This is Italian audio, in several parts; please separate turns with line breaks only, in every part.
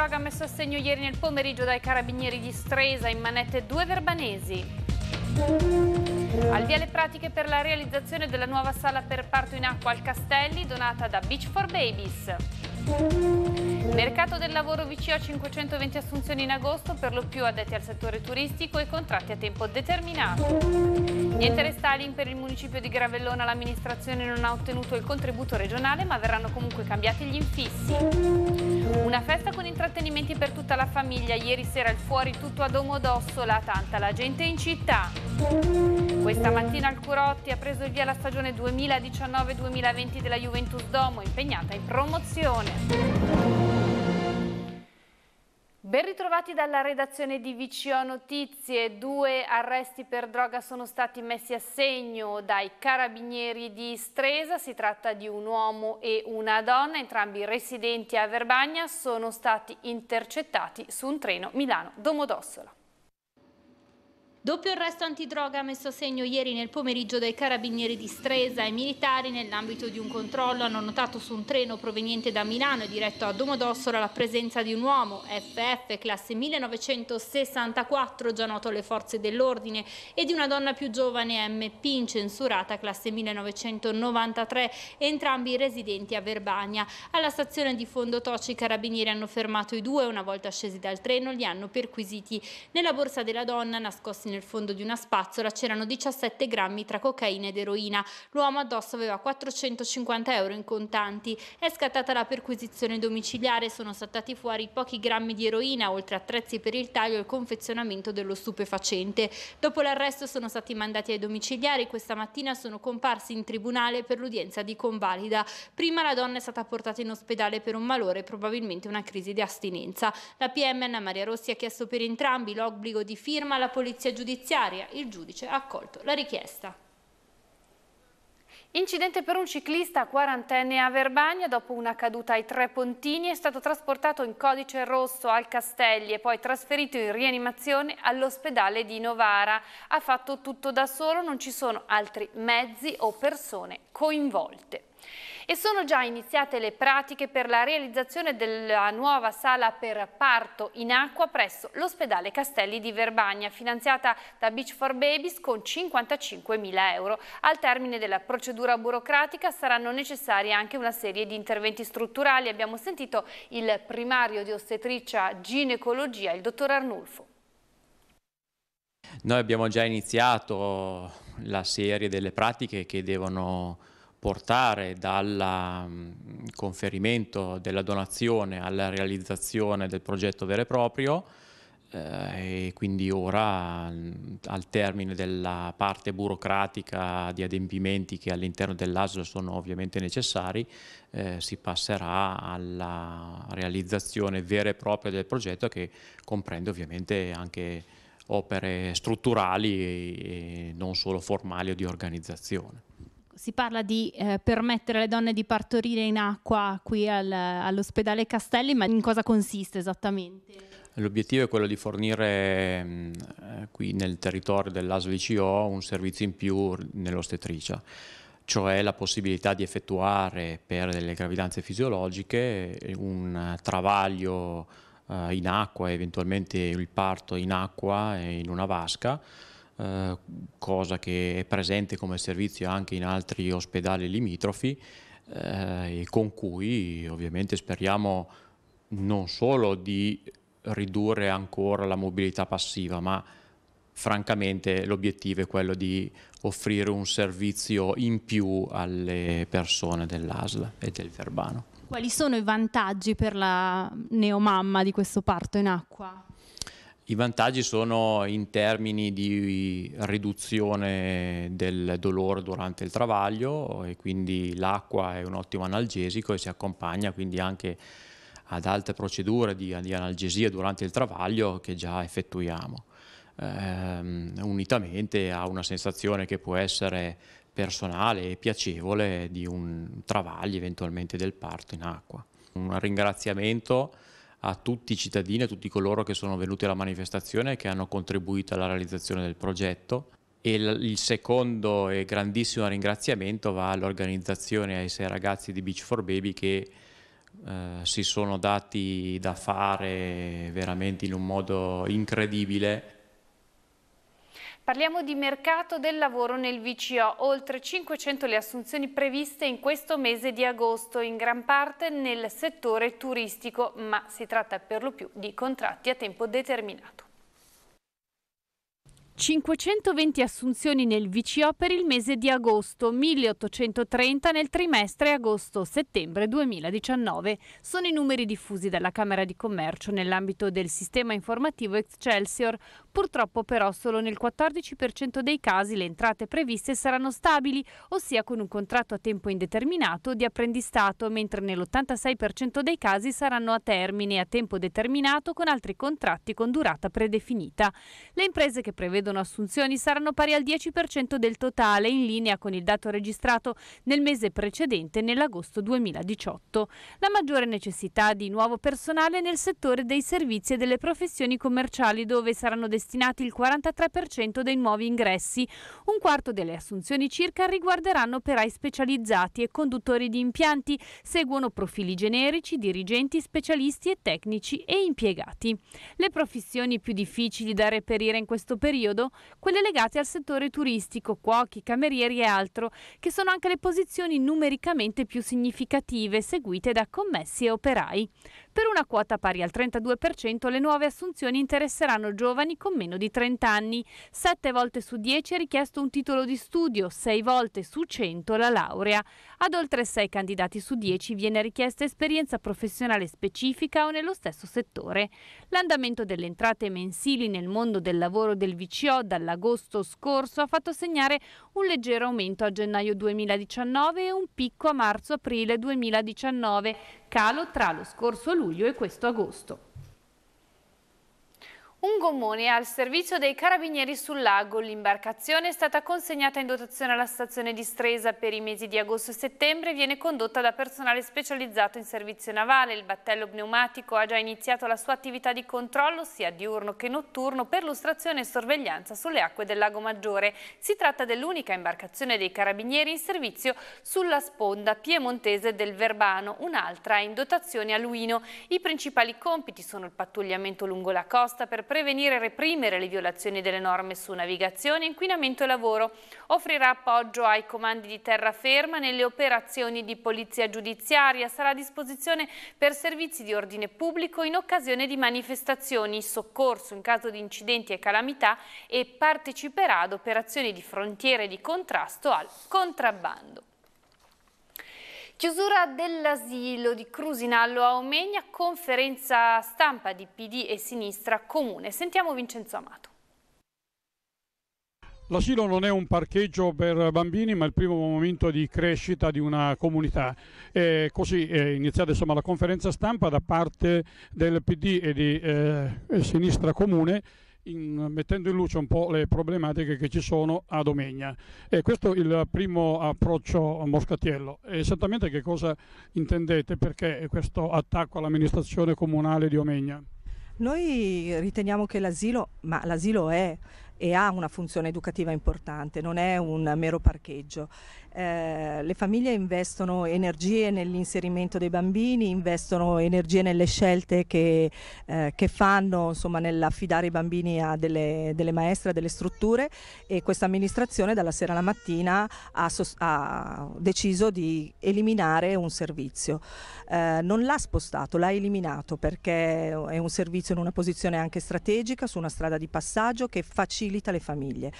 droga messo a segno ieri nel pomeriggio dai carabinieri di Stresa in manette due verbanesi. Al via le pratiche per la realizzazione della nuova sala per parto in acqua al Castelli donata da Beach for Babies. Mercato del lavoro VCO 520 assunzioni in agosto, per lo più addetti al settore turistico e contratti a tempo determinato. Niente restyling per il municipio di Gravellona, l'amministrazione non ha ottenuto il contributo regionale ma verranno comunque cambiati gli infissi. Una festa con intrattenimenti per tutta la famiglia, ieri sera il fuori tutto a Domodossola, tanta la gente in città. Questa mattina il Curotti ha preso il via la stagione 2019-2020 della Juventus Domo, impegnata in promozione. Ben ritrovati dalla redazione di VCO Notizie, due arresti per droga sono stati messi a segno dai carabinieri di Stresa, si tratta di un uomo e una donna, entrambi residenti a Verbagna, sono stati intercettati su un treno Milano-Domodossola. Doppio arresto antidroga messo a segno ieri nel pomeriggio dai carabinieri di Stresa e militari nell'ambito di un controllo hanno notato su un treno proveniente da Milano e diretto a Domodossola la presenza di un uomo FF classe 1964 già noto alle forze dell'ordine e di una donna più giovane MP incensurata classe 1993 entrambi residenti a Verbania. Alla stazione di Fondo Toci i carabinieri hanno fermato i due una volta scesi dal treno li hanno perquisiti. Nella borsa della donna nascosti nel nel fondo di una spazzola c'erano 17 grammi tra cocaina ed eroina. L'uomo addosso aveva 450 euro in contanti. È scattata la perquisizione domiciliare, sono saltati fuori pochi grammi di eroina, oltre attrezzi per il taglio e il confezionamento dello stupefacente. Dopo l'arresto sono stati mandati ai domiciliari, e questa mattina sono comparsi in tribunale per l'udienza di convalida. Prima la donna è stata portata in ospedale per un malore, probabilmente una crisi di astinenza. La PM Anna Maria Rossi ha chiesto per entrambi l'obbligo di firma alla polizia giudiziaria giudiziaria. Il giudice ha accolto la richiesta. Incidente per un ciclista quarantenne a Verbagna, dopo una caduta ai Tre Pontini, è stato trasportato in codice rosso al Castelli e poi trasferito in rianimazione all'ospedale di Novara. Ha fatto tutto da solo, non ci sono altri mezzi o persone coinvolte e sono già iniziate le pratiche per la realizzazione della nuova sala per parto in acqua presso l'ospedale Castelli di Verbagna, finanziata da Beach for Babies con 55.000 euro. Al termine della procedura burocratica saranno necessari anche una serie di interventi strutturali. Abbiamo sentito il primario di ostetricia ginecologia, il dottor Arnulfo.
Noi abbiamo già iniziato la serie delle pratiche che devono portare dal conferimento della donazione alla realizzazione del progetto vero e proprio eh, e quindi ora al termine della parte burocratica di adempimenti che all'interno dell'ASL sono ovviamente necessari eh, si passerà alla realizzazione vera e propria del progetto che comprende ovviamente anche opere strutturali e non solo formali o di organizzazione
si parla di eh, permettere alle donne di partorire in acqua qui al, all'ospedale Castelli, ma in cosa consiste esattamente?
L'obiettivo è quello di fornire mh, mm, eh, qui nel territorio dell'ASVCO un servizio in più nell'ostetricia cioè la possibilità di effettuare per delle gravidanze fisiologiche un travaglio eh, in acqua, eventualmente il parto in acqua e in una vasca, eh, cosa che è presente come servizio anche in altri ospedali limitrofi eh, e con cui ovviamente speriamo non solo di ridurre ancora la mobilità passiva, ma francamente l'obiettivo è quello di offrire un servizio in più alle persone dell'ASL e del Verbano.
Quali sono i vantaggi per la neomamma di questo parto in acqua?
I vantaggi sono in termini di riduzione del dolore durante il travaglio e quindi l'acqua è un ottimo analgesico e si accompagna quindi anche ad altre procedure di, di analgesia durante il travaglio che già effettuiamo. Ehm, unitamente a una sensazione che può essere personale e piacevole di un travaglio eventualmente del parto in acqua. Un ringraziamento a tutti i cittadini, a tutti coloro che sono venuti alla manifestazione e che hanno contribuito alla realizzazione del progetto. E il secondo e grandissimo ringraziamento va all'organizzazione ai sei ragazzi di Beach for Baby che eh, si sono dati da fare veramente in un modo incredibile
Parliamo di mercato del lavoro nel VCO, oltre 500 le assunzioni previste in questo mese di agosto, in gran parte nel settore turistico, ma si tratta per lo più di contratti a tempo determinato. 520 assunzioni nel VCO per il mese di agosto, 1830 nel trimestre agosto-settembre 2019. Sono i numeri diffusi dalla Camera di Commercio nell'ambito del sistema informativo Excelsior. Purtroppo però solo nel 14% dei casi le entrate previste saranno stabili, ossia con un contratto a tempo indeterminato di apprendistato, mentre nell'86% dei casi saranno a termine a tempo determinato con altri contratti con durata predefinita. Le imprese che prevedono prevedono assunzioni saranno pari al 10% del totale, in linea con il dato registrato nel mese precedente, nell'agosto 2018. La maggiore necessità di nuovo personale nel settore dei servizi e delle professioni commerciali, dove saranno destinati il 43% dei nuovi ingressi. Un quarto delle assunzioni circa riguarderanno operai specializzati e conduttori di impianti, seguono profili generici, dirigenti, specialisti e tecnici e impiegati. Le professioni più difficili da reperire in questo periodo periodo quelle legate al settore turistico, cuochi, camerieri e altro, che sono anche le posizioni numericamente più significative seguite da commessi e operai. Per una quota pari al 32% le nuove assunzioni interesseranno giovani con meno di 30 anni. 7 volte su 10 è richiesto un titolo di studio, 6 volte su 100 la laurea. Ad oltre 6 candidati su 10 viene richiesta esperienza professionale specifica o nello stesso settore. L'andamento delle entrate mensili nel mondo del lavoro del VCO Ciccio dall'agosto scorso ha fatto segnare un leggero aumento a gennaio 2019 e un picco a marzo-aprile 2019, calo tra lo scorso luglio e questo agosto. Un gommone al servizio dei carabinieri sul lago. L'imbarcazione è stata consegnata in dotazione alla stazione di Stresa per i mesi di agosto e settembre e viene condotta da personale specializzato in servizio navale. Il battello pneumatico ha già iniziato la sua attività di controllo sia diurno che notturno per lustrazione e sorveglianza sulle acque del lago Maggiore. Si tratta dell'unica imbarcazione dei carabinieri in servizio sulla sponda piemontese del Verbano, un'altra in dotazione a Luino. I principali compiti sono il pattugliamento lungo la costa per prevenire e reprimere le violazioni delle norme su navigazione, inquinamento e lavoro. Offrirà appoggio ai comandi di terraferma nelle operazioni di polizia giudiziaria. Sarà a disposizione per servizi di ordine pubblico in occasione di manifestazioni, soccorso in caso di incidenti e calamità e parteciperà ad operazioni di frontiere e di contrasto al contrabbando. Chiusura dell'asilo di Crusinallo a Omegna, conferenza stampa di PD e Sinistra Comune. Sentiamo Vincenzo Amato.
L'asilo non è un parcheggio per bambini ma è il primo momento di crescita di una comunità. E eh, così è eh, iniziata insomma, la conferenza stampa da parte del PD e di eh, Sinistra Comune in, mettendo in luce un po' le problematiche che ci sono a Domegna. E questo è il primo approccio a Moscatiello. esattamente che cosa intendete? Perché questo attacco all'amministrazione comunale di Omegna?
Noi riteniamo che l'asilo, ma l'asilo è e ha una funzione
educativa importante, non è un mero parcheggio. Eh, le famiglie investono energie nell'inserimento dei bambini, investono energie nelle scelte che, eh, che fanno, insomma, nell'affidare i bambini a delle, delle maestre, a delle strutture e questa amministrazione dalla sera alla mattina ha, ha deciso di eliminare un servizio. Eh, non l'ha spostato, l'ha eliminato perché è un servizio in una posizione anche strategica, su una strada di passaggio che facilita facilita le famiglie.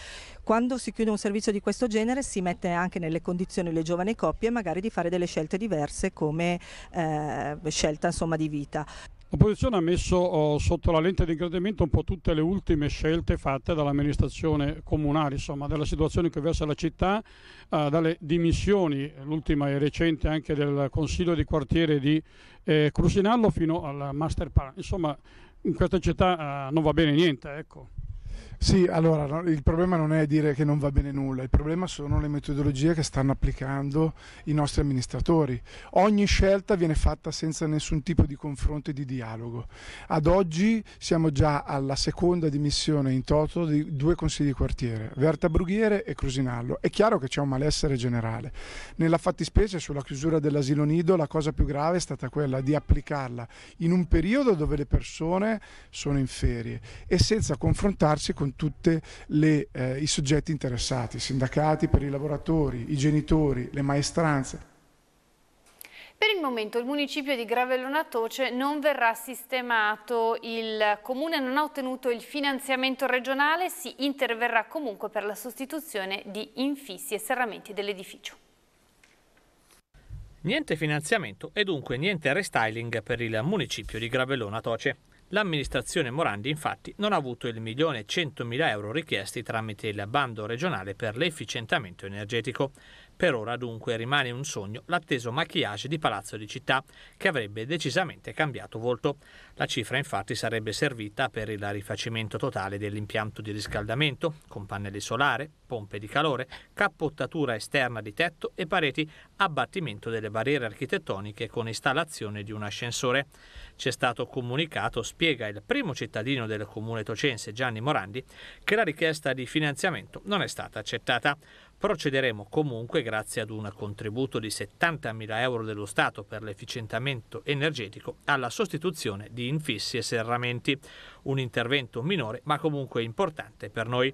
Quando si chiude un servizio di questo genere si mette anche nelle condizioni le giovani coppie magari di fare delle scelte diverse come eh, scelta insomma, di vita. L'opposizione ha messo
oh, sotto la lente di ingrandimento un po' tutte le ultime scelte fatte dall'amministrazione comunale, insomma, della situazione che versa la città, eh, dalle dimissioni, l'ultima e recente anche del consiglio di quartiere di eh, Crusinallo fino al master plan. Insomma, in questa città eh, non va bene niente, ecco. Sì, allora il problema non è dire che non va bene nulla, il problema sono le metodologie che stanno applicando i nostri amministratori. Ogni scelta viene fatta senza nessun tipo di confronto e di dialogo. Ad oggi siamo già alla seconda dimissione in toto di due consigli di quartiere, Verta Brughiere e Crusinallo. È chiaro che c'è un malessere generale. Nella fattispecie sulla chiusura dell'asilo nido la cosa più grave è stata quella di applicarla in un periodo dove le persone sono in ferie e senza confrontarsi con con tutti eh, i soggetti interessati, sindacati per i lavoratori, i genitori, le maestranze.
Per il momento il municipio di Gravellona Toce non verrà sistemato, il comune non ha ottenuto il finanziamento regionale, si interverrà comunque per la sostituzione di infissi e serramenti dell'edificio.
Niente finanziamento e dunque niente restyling per il municipio di Gravellona Toce. L'amministrazione Morandi infatti non ha avuto il milione e centomila euro richiesti tramite il bando regionale per l'efficientamento energetico. Per ora dunque rimane un sogno l'atteso maquillage di Palazzo di Città, che avrebbe decisamente cambiato volto. La cifra infatti sarebbe servita per il rifacimento totale dell'impianto di riscaldamento, con pannelli solari, pompe di calore, cappottatura esterna di tetto e pareti, abbattimento delle barriere architettoniche con installazione di un ascensore. C'è stato comunicato, spiega il primo cittadino del comune tocense Gianni Morandi, che la richiesta di finanziamento non è stata accettata. Procederemo comunque grazie ad un contributo di 70.000 euro dello Stato per l'efficientamento energetico alla sostituzione di infissi e serramenti, un intervento minore ma comunque importante per noi.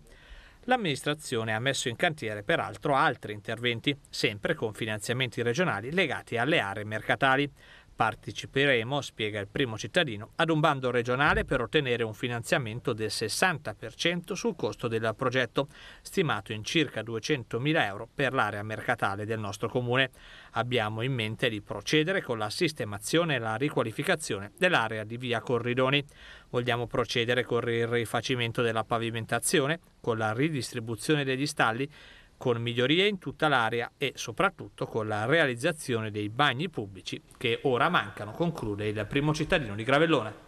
L'amministrazione ha messo in cantiere peraltro altri interventi, sempre con finanziamenti regionali legati alle aree mercatali. Parteciperemo, spiega il primo cittadino, ad un bando regionale per ottenere un finanziamento del 60% sul costo del progetto, stimato in circa 200.000 euro per l'area mercatale del nostro comune. Abbiamo in mente di procedere con la sistemazione e la riqualificazione dell'area di via Corridoni. Vogliamo procedere con il rifacimento della pavimentazione, con la ridistribuzione degli stalli con migliorie in tutta l'area e soprattutto con la realizzazione dei bagni pubblici che ora mancano, conclude il primo cittadino di Gravellone.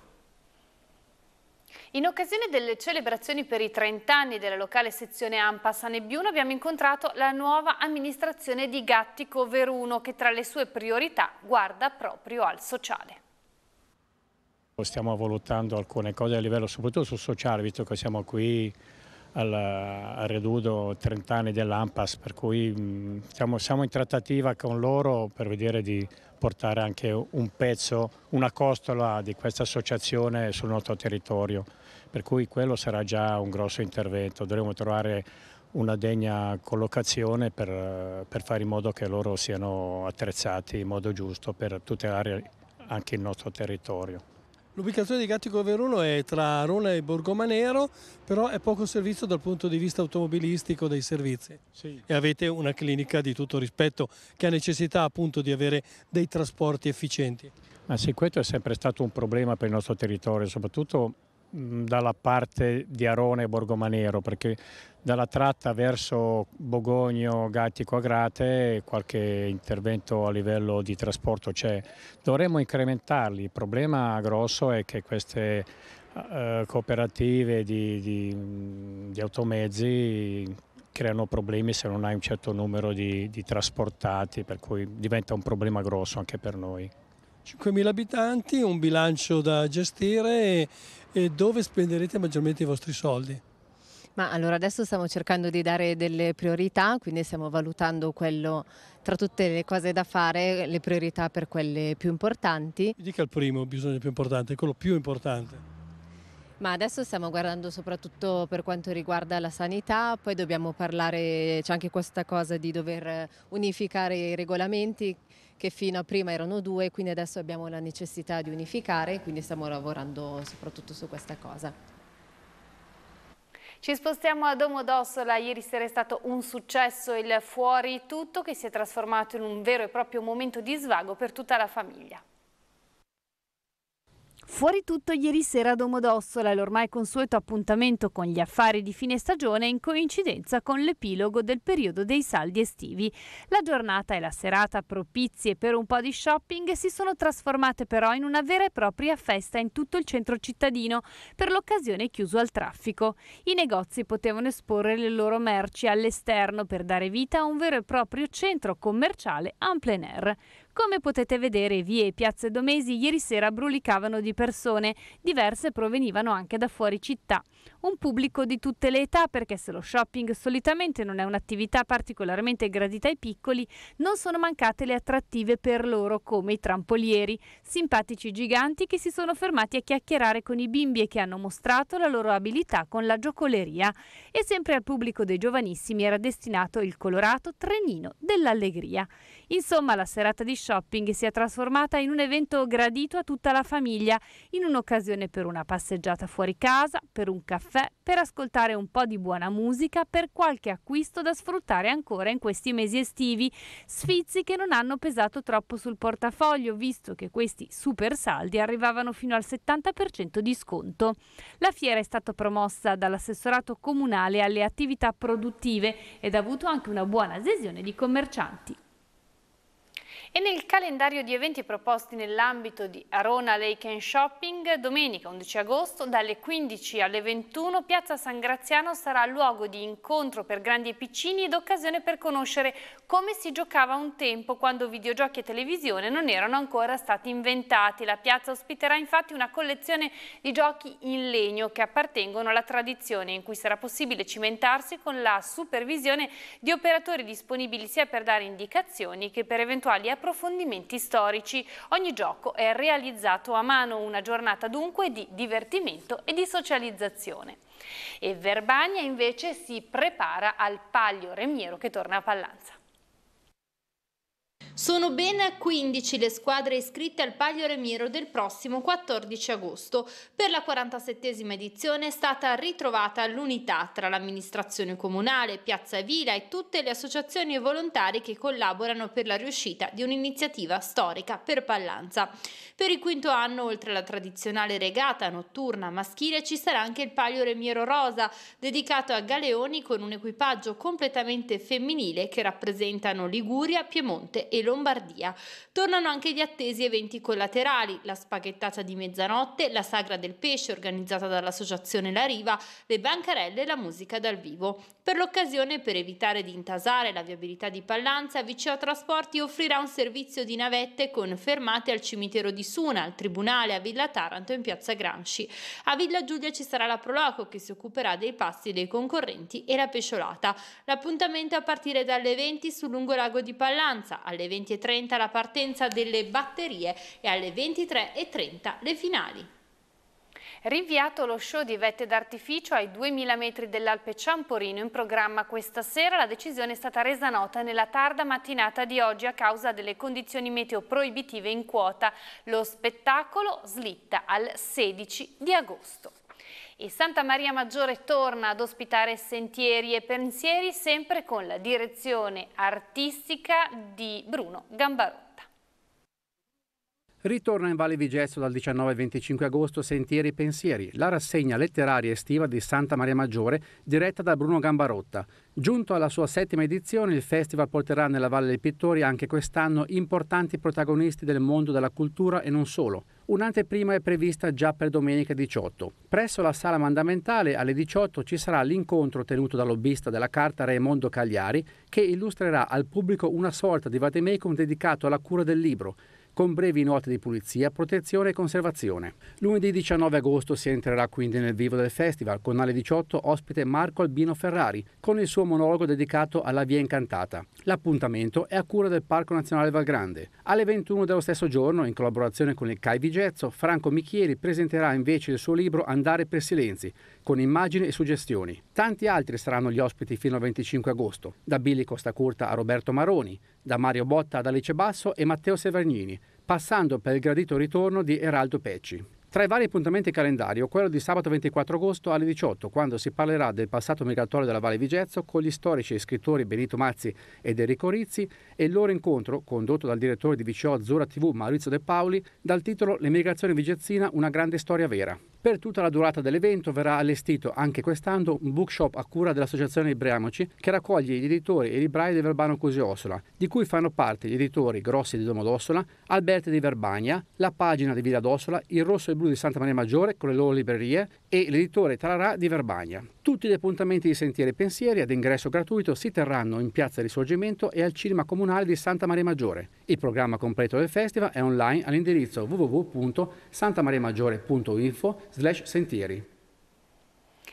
In occasione delle celebrazioni per i 30 anni della locale sezione AMPA San Ebbiuno abbiamo incontrato la nuova amministrazione di Gattico Veruno che tra le sue priorità guarda proprio al sociale.
Stiamo valutando alcune cose a livello soprattutto sul sociale, visto che siamo qui al Redudo 30 anni dell'Ampas, per cui diciamo, siamo in trattativa con loro per vedere di portare anche un pezzo, una costola di questa associazione sul nostro territorio, per cui quello sarà già un grosso intervento, dovremo trovare una degna collocazione per, per fare in modo che loro siano attrezzati in modo giusto per tutelare anche il nostro territorio. L'ubicazione di Gattico Veruno è tra Arona e Borgomanero, però è poco servizio dal punto di vista automobilistico dei servizi. Sì. E avete una clinica di tutto rispetto che ha necessità appunto di avere dei trasporti efficienti. Ma sì, questo è sempre stato un problema per il nostro territorio, soprattutto dalla parte di Arona e Borgomanero, perché dalla tratta verso Bogogno, Gattico, Agrate qualche intervento a livello di trasporto c'è. Dovremmo incrementarli, il problema grosso è che queste eh, cooperative di, di, di, automezzi creano problemi se non hai un certo numero di, di trasportati, per cui diventa un problema grosso anche per noi. 5.000 abitanti, un bilancio da gestire e dove spenderete maggiormente i vostri soldi?
Ma allora adesso stiamo cercando di dare delle priorità, quindi stiamo valutando quello tra tutte le cose da fare, le priorità per quelle più importanti.
Mi dica il primo bisogno più importante, quello più importante.
Ma adesso stiamo guardando soprattutto per quanto riguarda la sanità, poi dobbiamo parlare, c'è anche questa cosa di dover unificare i regolamenti che fino a prima erano due, quindi adesso abbiamo la necessità di unificare, quindi stiamo lavorando soprattutto su questa cosa.
Ci spostiamo a Domodossola, ieri sera è stato un successo il fuori tutto che si è trasformato in un vero e proprio momento di svago per tutta la famiglia. Fuori tutto ieri sera a Domodossola, l'ormai consueto appuntamento con gli affari di fine stagione in coincidenza con l'epilogo del periodo dei saldi estivi. La giornata e la serata propizie per un po' di shopping si sono trasformate però in una vera e propria festa in tutto il centro cittadino, per l'occasione chiuso al traffico. I negozi potevano esporre le loro merci all'esterno per dare vita a un vero e proprio centro commerciale en plein air. Come potete vedere, vie e piazze domesi ieri sera brulicavano di persone, diverse provenivano anche da fuori città. Un pubblico di tutte le età perché se lo shopping solitamente non è un'attività particolarmente gradita ai piccoli, non sono mancate le attrattive per loro come i trampolieri, simpatici giganti che si sono fermati a chiacchierare con i bimbi e che hanno mostrato la loro abilità con la giocoleria. E sempre al pubblico dei giovanissimi era destinato il colorato trenino dell'allegria. Insomma, la serata di shopping si è trasformata in un evento gradito a tutta la famiglia, in un'occasione per una passeggiata fuori casa, per un caffè, per ascoltare un po' di buona musica, per qualche acquisto da sfruttare ancora in questi mesi estivi. Sfizi che non hanno pesato troppo sul portafoglio, visto che questi super saldi arrivavano fino al 70% di sconto. La fiera è stata promossa dall'assessorato comunale alle attività produttive ed ha avuto anche una buona adesione di commercianti. E nel calendario di eventi proposti nell'ambito di Arona Lake and Shopping, domenica 11 agosto dalle 15 alle 21 Piazza San Graziano sarà luogo di incontro per grandi e piccini ed occasione per conoscere come si giocava un tempo quando videogiochi e televisione non erano ancora stati inventati. La piazza ospiterà infatti una collezione di giochi in legno che appartengono alla tradizione in cui sarà possibile cimentarsi con la supervisione di operatori disponibili sia per dare indicazioni che per eventuali approvazioni approfondimenti storici. Ogni gioco è realizzato a mano, una giornata dunque di divertimento e di socializzazione. E Verbania invece si prepara al Palio Remiero che torna a Pallanza. Sono ben 15 le squadre iscritte al Paglio Remiero del prossimo 14 agosto. Per la 47esima edizione è stata ritrovata l'unità tra l'amministrazione comunale, Piazza Vila e tutte le associazioni e volontari che collaborano per la riuscita di un'iniziativa storica per Pallanza. Per il quinto anno, oltre alla tradizionale regata notturna maschile, ci sarà anche il Paglio Remiero Rosa, dedicato a galeoni con un equipaggio completamente femminile che rappresentano Liguria, Piemonte e Lombardia. Tornano anche gli attesi eventi collaterali, la spaghettata di mezzanotte, la sagra del pesce organizzata dall'associazione La Riva, le bancarelle e la musica dal vivo. Per l'occasione, per evitare di intasare la viabilità di Pallanza, Viceo Trasporti offrirà un servizio di navette con fermate al cimitero di Suna, al Tribunale, a Villa Taranto e in Piazza Gramsci. A Villa Giulia ci sarà la Proloco che si occuperà dei passi dei concorrenti e la pesciolata. L'appuntamento a partire dalle 20 sul lungo lago di Pallanza, alle alle 20.30 la partenza delle batterie e alle 23.30 le finali. Rinviato lo show di vette d'artificio ai 2000 metri dell'Alpe Ciamporino in programma questa sera, la decisione è stata resa nota nella tarda mattinata di oggi a causa delle condizioni meteo proibitive in quota. Lo spettacolo slitta al 16 di agosto. E Santa Maria Maggiore torna ad ospitare Sentieri e Pensieri sempre con la direzione artistica di Bruno Gambarò.
Ritorna in Valle Vigezzo dal 19 al 25 agosto Sentieri e Pensieri, la rassegna letteraria estiva di Santa Maria Maggiore diretta da Bruno Gambarotta. Giunto alla sua settima edizione, il festival porterà nella Valle dei Pittori anche quest'anno importanti protagonisti del mondo della cultura e non solo. Un'anteprima è prevista già per domenica 18. Presso la sala mandamentale alle 18 ci sarà l'incontro tenuto dal lobbista della carta Raimondo Cagliari che illustrerà al pubblico una sorta di vademecum dedicato alla cura del libro con brevi note di pulizia, protezione e conservazione. Lunedì 19 agosto si entrerà quindi nel vivo del festival con alle 18 ospite Marco Albino Ferrari con il suo monologo dedicato alla Via Incantata. L'appuntamento è a cura del Parco Nazionale Valgrande. Alle 21 dello stesso giorno, in collaborazione con il CAI Vigezzo, Franco Michieri presenterà invece il suo libro Andare per Silenzi, con immagini e suggestioni. Tanti altri saranno gli ospiti fino al 25 agosto, da Billy Costa Curta a Roberto Maroni, da Mario Botta ad Alice Basso e Matteo Severnini, passando per il gradito ritorno di Eraldo Pecci. Tra i vari appuntamenti calendario, quello di sabato 24 agosto alle 18, quando si parlerà del passato migratorio della Valle Vigezzo con gli storici e scrittori Benito Mazzi ed Enrico Rizzi e il loro incontro, condotto dal direttore di VCO Azzurra TV Maurizio De Paoli, dal titolo L'emigrazione vigezzina, una grande storia vera. Per tutta la durata dell'evento verrà allestito anche quest'anno un bookshop a cura dell'associazione Ibriamoci che raccoglie gli editori e i librai di Verbano Così Ossola, di cui fanno parte gli editori Grossi di Domodossola, Alberti di Verbania, la pagina di Villa d'Ossola, il Rosso e Blu di Santa Maria Maggiore con le loro librerie e l'editore Talarà di Verbagna. Tutti gli appuntamenti di Sentieri Pensieri ad ingresso gratuito si terranno in Piazza Risorgimento e al Cinema Comunale di Santa Maria Maggiore. Il programma completo del festival è online all'indirizzo www.santamariamaggiore.info sentieri.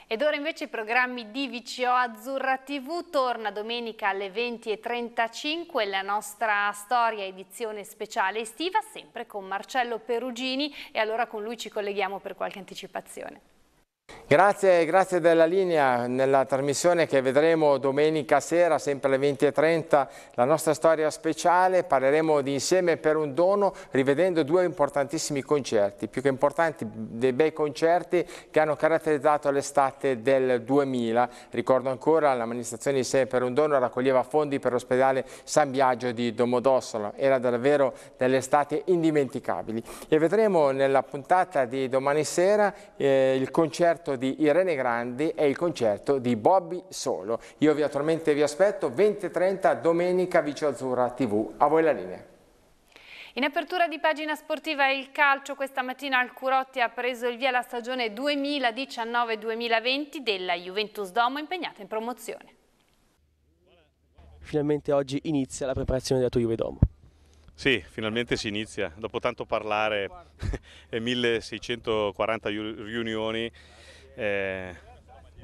Ed ora invece i programmi di VCO Azzurra TV torna domenica alle 20.35 la nostra storia edizione speciale estiva sempre con Marcello Perugini e allora con lui ci colleghiamo per qualche anticipazione.
Grazie, grazie della linea. Nella trasmissione che vedremo domenica sera, sempre alle 20.30, la nostra storia speciale, parleremo di Insieme per un dono, rivedendo due importantissimi concerti, più che importanti dei bei concerti che hanno caratterizzato l'estate del 2000. Ricordo ancora, l'amministrazione Insieme per un dono raccoglieva fondi per l'ospedale San Biagio di Domodossola. Era davvero delle estate indimenticabili. E vedremo nella puntata di domani sera eh, il concerto concerto di Irene Grandi e il concerto di Bobby Solo. Io vi attualmente vi aspetto 20.30 domenica Vicio Azzurra TV. A voi la linea.
In apertura di pagina sportiva il calcio, questa mattina al Curotti ha preso il via la stagione 2019-2020 della Juventus Domo impegnata in promozione.
Finalmente oggi inizia la preparazione della tua Juve Domo. Sì,
finalmente si inizia. Dopo tanto parlare e 1640 riunioni eh,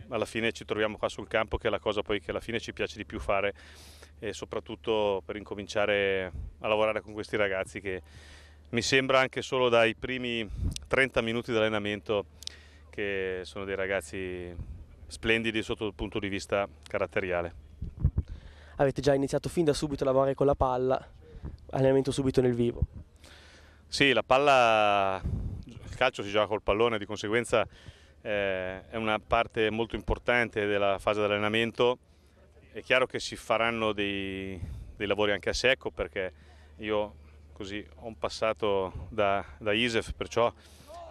alla fine ci troviamo qua sul campo che è la cosa poi che alla fine ci piace di più fare e soprattutto per incominciare a lavorare con questi ragazzi che mi sembra anche solo dai primi 30 minuti di allenamento che sono dei ragazzi splendidi sotto il punto di vista caratteriale.
Avete già iniziato fin da subito a lavorare con la palla, allenamento subito nel vivo.
Sì, la palla, il calcio si gioca col pallone, di conseguenza eh, è una parte molto importante della fase dell'allenamento. È chiaro che si faranno dei, dei, lavori anche a secco perché io così ho un passato da, da ISEF, perciò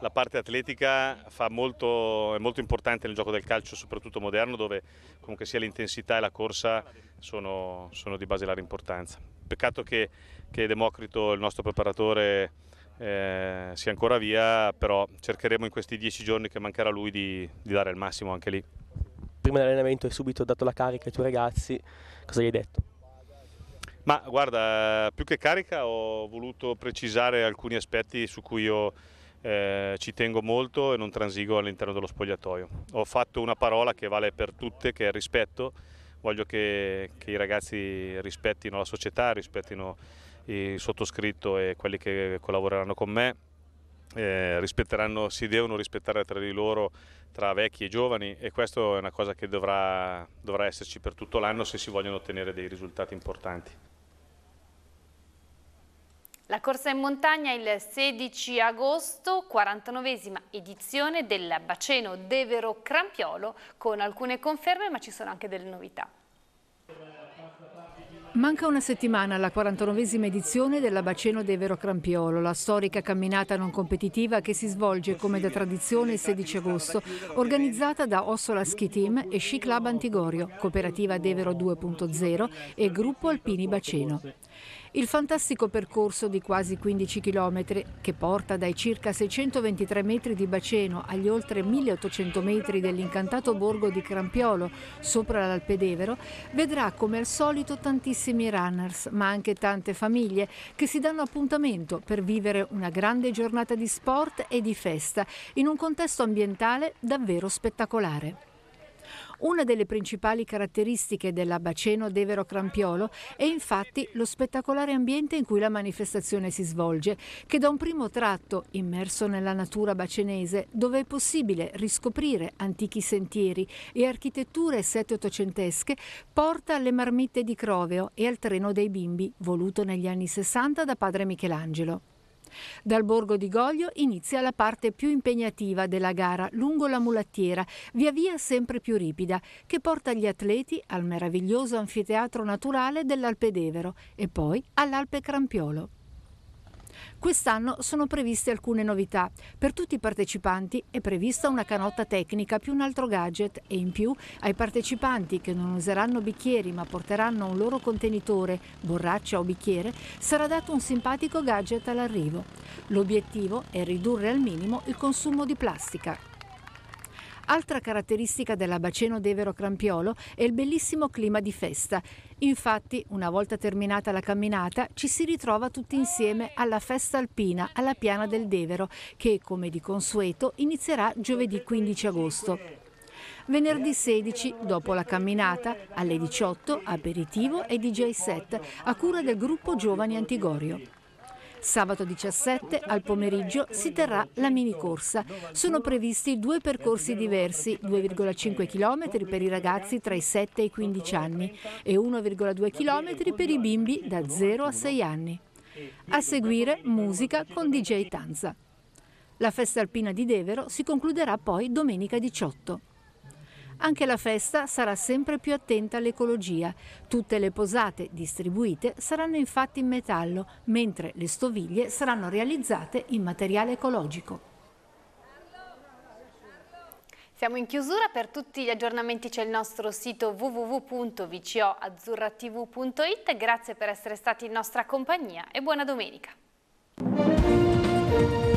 la parte atletica molto, è molto importante nel gioco del calcio, soprattutto moderno, dove comunque sia l'intensità e la corsa sono, sono di basilare importanza. Peccato che, che Democrito, il nostro preparatore, eh, sia ancora via, però cercheremo in questi dieci giorni che mancherà lui di, di dare il massimo anche lì.
Prima dell'allenamento hai subito dato la carica ai tuoi ragazzi, cosa gli hai detto? Ma
guarda, più che carica ho voluto precisare alcuni aspetti su cui io eh, ci tengo molto e non transigo all'interno dello spogliatoio. Ho fatto una parola che vale per tutte, che è rispetto. Voglio che, che i ragazzi rispettino la società, rispettino il sottoscritto e quelli che collaboreranno con me eh, si devono rispettare tra di loro tra vecchi e giovani e questa è una cosa che dovrà, dovrà esserci per tutto l'anno se si vogliono ottenere dei risultati importanti.
La corsa in montagna il 16 agosto, 49esima edizione del bacino Devero Crampiolo con alcune conferme ma ci sono anche delle novità.
Manca una settimana alla 49esima edizione della Baceno dei Vero Crampiolo, la storica camminata non competitiva che si svolge come da tradizione il 16 agosto, organizzata da Ossola Ski Team e Sci Club Antigorio, cooperativa Devero 2.0 e gruppo Alpini Baceno. Il fantastico percorso di quasi 15 km, che porta dai circa 623 metri di baceno agli oltre 1800 metri dell'incantato borgo di Crampiolo, sopra l'Alpedevero, vedrà come al solito tantissimi runners, ma anche tante famiglie che si danno appuntamento per vivere una grande giornata di sport e di festa in un contesto ambientale davvero spettacolare. Una delle principali caratteristiche della Baceno Devero Crampiolo è infatti lo spettacolare ambiente in cui la manifestazione si svolge, che da un primo tratto, immerso nella natura bacenese, dove è possibile riscoprire antichi sentieri e architetture sette-ottocentesche, porta alle marmitte di Croveo e al treno dei bimbi, voluto negli anni 60 da padre Michelangelo. Dal borgo di Goglio inizia la parte più impegnativa della gara lungo la mulattiera, via via sempre più ripida, che porta gli atleti al meraviglioso anfiteatro naturale dell'Alpedevero e poi all'Alpe Crampiolo. Quest'anno sono previste alcune novità. Per tutti i partecipanti è prevista una canotta tecnica più un altro gadget e in più ai partecipanti che non useranno bicchieri ma porteranno un loro contenitore, borraccia o bicchiere, sarà dato un simpatico gadget all'arrivo. L'obiettivo è ridurre al minimo il consumo di plastica. Altra caratteristica dell'Abaceno d'Evero Crampiolo è il bellissimo clima di festa. Infatti, una volta terminata la camminata, ci si ritrova tutti insieme alla festa alpina alla Piana del Devero, che come di consueto inizierà giovedì 15 agosto. Venerdì 16, dopo la camminata, alle 18, aperitivo e DJ set a cura del gruppo Giovani Antigorio. Sabato 17 al pomeriggio si terrà la mini corsa. Sono previsti due percorsi diversi, 2,5 km per i ragazzi tra i 7 e i 15 anni e 1,2 km per i bimbi da 0 a 6 anni. A seguire musica con DJ Tanza. La festa alpina di Devero si concluderà poi domenica 18. Anche la festa sarà sempre più attenta all'ecologia. Tutte le posate distribuite saranno infatti in metallo, mentre le stoviglie saranno realizzate in materiale ecologico.
Siamo in chiusura, per tutti gli aggiornamenti c'è il nostro sito www.vcoazzurratv.it. Grazie per essere stati in nostra compagnia e buona domenica.